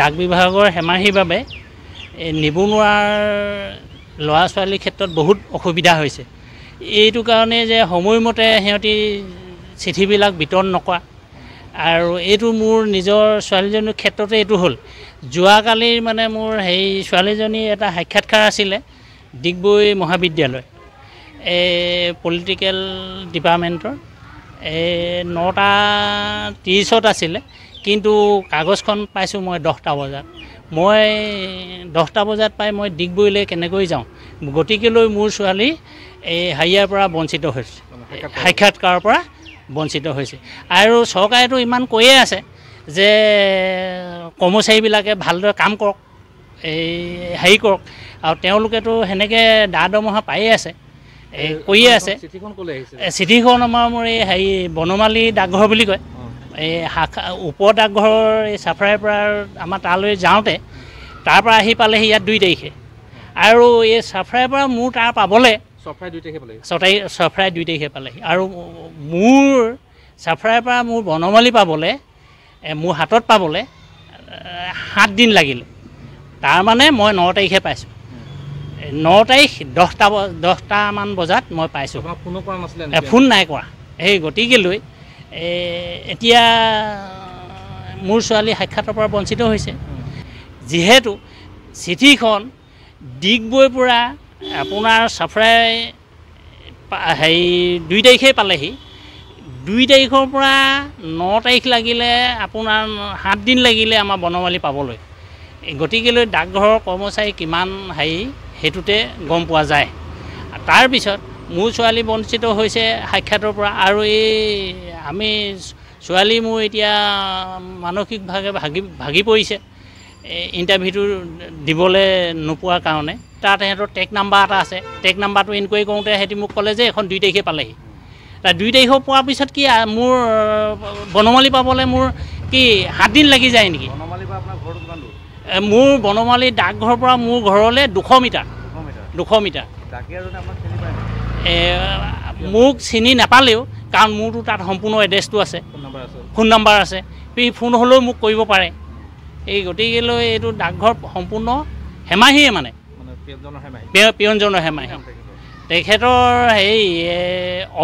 ডাক বিভাগৰ হেমাহিৰ বাবে নিবনুৱাৰ ল'ৰা ছোৱালীৰ ক্ষেত্ৰত বহুত অসুবিধা হৈছে এইটো কাৰণে যে সময়মতে সিহঁতি চিঠিবিলাক বিতৰণ নকৰা আৰু এইটো মোৰ নিজৰ ছোৱালীজনীৰ ক্ষেত্ৰতে এইটো হ'ল যোৱাকালিৰ মানে মোৰ সেই ছোৱালীজনী এটা সাক্ষাৎকাৰ আছিলে ডিগবৈ মহাবিদ্যালয় এই পলিটিকেল ডিপাৰ্টমেণ্টৰ এই নটা ত্ৰিছত আছিলে কিন্তু কাগজখন পাইছোঁ মই দহটা বজাত মই দহটা বজাত পাই মই ডিগবৈলৈ কেনেকৈ যাওঁ গতিকেলৈ মোৰ ছোৱালী এই হেৰিয়াৰ পৰা বঞ্চিত হৈছে সাক্ষাৎকাৰৰ পৰা বঞ্চিত হৈছে আৰু চৰকাৰেতো ইমান কৈয়ে আছে যে কৰ্মচাৰীবিলাকে ভালদৰে কাম কৰক এই হেৰি কৰক আৰু তেওঁলোকেতো সেনেকৈ দা দৰমহা পায়েই আছে এই কৈয়ে আছে চিঠিখন আমাৰ মোৰ এই হেৰি বনমালী ডাকঘৰ বুলি কয় এই শাখা উপ ডাকঘৰৰ এই চাফাৰাইৰ পৰা আমাৰ তালৈ যাওঁতে তাৰপৰা আহি পালেহি ইয়াত দুই তাৰিখে আৰু এই চাফাৰাইৰ পৰা মোৰ তাৰ পাবলৈ ছফ্ৰাই দুই তাৰিখে ছফ্ৰাই দুই তাৰিখে পালেহি আৰু মোৰ চাফ্ৰাইৰ পৰা মোৰ বনমালী পাবলৈ মোৰ হাতত পাবলৈ সাতদিন লাগিল তাৰমানে মই ন তাৰিখে পাইছোঁ ন তাৰিখ দহটা দহটামান বজাত মই পাইছোঁ ফোনো কৰা নাছিলে ফোন নাই কৰা সেই গতিকেলৈ এতিয়া মোৰ ছোৱালী সাক্ষাতৰ পৰা বঞ্চিত হৈছে যিহেতু চিঠিখন ডিগবৈ পৰা আপোনাৰ চাফ্ৰাই হেৰি দুই তাৰিখেই পালেহি দুই তাৰিখৰ পৰা ন তাৰিখ লাগিলে আপোনাৰ সাতদিন লাগিলে আমাৰ বনমালী পাবলৈ গতিকেলৈ ডাকঘৰৰ কৰ্মচাৰী কিমান হেৰি সেইটোতে গম পোৱা যায় তাৰপিছত মোৰ ছোৱালী বঞ্চিত হৈছে সাক্ষাতৰ পৰা আৰু এই আমি ছোৱালী মোৰ এতিয়া মানসিকভাৱে ভাগি ভাগি পৰিছে ইণ্টাৰভিউটো দিবলৈ নোপোৱাৰ কাৰণে তাত সিহঁতৰ টেক নাম্বাৰ এটা আছে টেক নাম্বাৰটো ইনকুৱাৰী কৰোঁতে সিহঁতি মোক ক'লে যে এখন দুই তাৰিখে পালেহি তাৰ দুই তাৰিখে পোৱাৰ পিছত কি মোৰ বনমালী পাবলৈ মোৰ কি সাতদিন লাগি যায় নেকি বনমালী পৰা আপোনাৰ ঘৰটো কিমান দূৰ মোৰ বনমালী ডাকঘৰৰ পৰা মোৰ ঘৰলৈ দুশ মিটাৰ দুশ মিটাৰ মোক চিনি নাপালেও কাৰণ মোৰতো তাত সম্পূৰ্ণ এড্ৰেছটো আছে ফোন নম্বৰ আছে সি ফোন হ'লেও মোক কৰিব পাৰে এই গতিকেলৈ এইটো ডাকঘৰ সম্পূৰ্ণ হেমাহীয়ে মানে পিয়নজনৰ হেমাহী তেখেতৰ হেৰি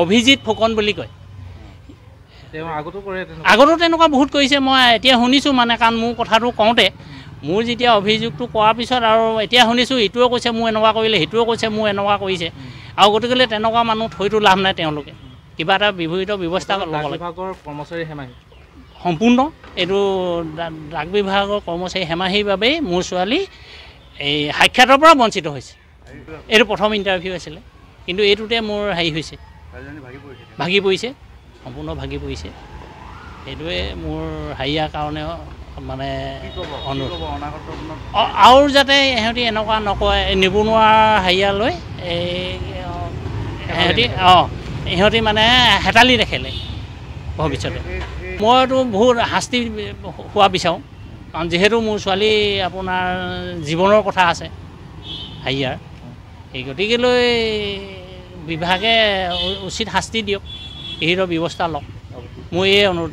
অভিজিত ফুকন বুলি কয় আগতো তেনেকুৱা বহুত কৰিছে মই এতিয়া শুনিছোঁ মানে কাৰণ মোৰ কথাটো কওঁতে মোৰ যেতিয়া অভিযোগটো কৰাৰ পিছত আৰু এতিয়া শুনিছোঁ ইটোৱে কৈছে মোৰ এনেকুৱা কৰিলে সিটোৱে কৈছে মোৰ এনেকুৱা কৰিছে আৰু গতিকেলৈ তেনেকুৱা মানুহ থৈতো লাভ নাই তেওঁলোকে কিবা এটা বিভূৰিত ব্যৱস্থা ল'ব লাগে কৰ্মচাৰী হেমাহি সম্পূৰ্ণ এইটো ডাক বিভাগৰ কৰ্মচাৰী হেমাহিৰ বাবেই মোৰ ছোৱালী এই সাক্ষাতৰ পৰা বঞ্চিত হৈছে এইটো প্ৰথম ইণ্টাৰভিউ আছিলে কিন্তু এইটোতে মোৰ হেৰি হৈছে ভাগি পৰিছে সম্পূৰ্ণ ভাগি পৰিছে সেইটোৱে মোৰ হেৰিয়াৰ কাৰণে মানে অনুৰোধ আৰু যাতে সিহঁতি এনেকুৱা নকয় নিবনুৱা হেৰিয়ালৈ এই সিহঁতি অঁ ইহঁতি মানে হেতালি দেখেলে ভৱিষ্যতে মইতো বহুত শাস্তি হোৱা বিচাৰোঁ কাৰণ যিহেতু মোৰ ছোৱালী আপোনাৰ জীৱনৰ কথা আছে হেৰিয়াৰ সেই গতিকেলৈ বিভাগে উচিত শাস্তি দিয়ক এইটো ব্যৱস্থা লওক মোৰ এই অনুৰোধ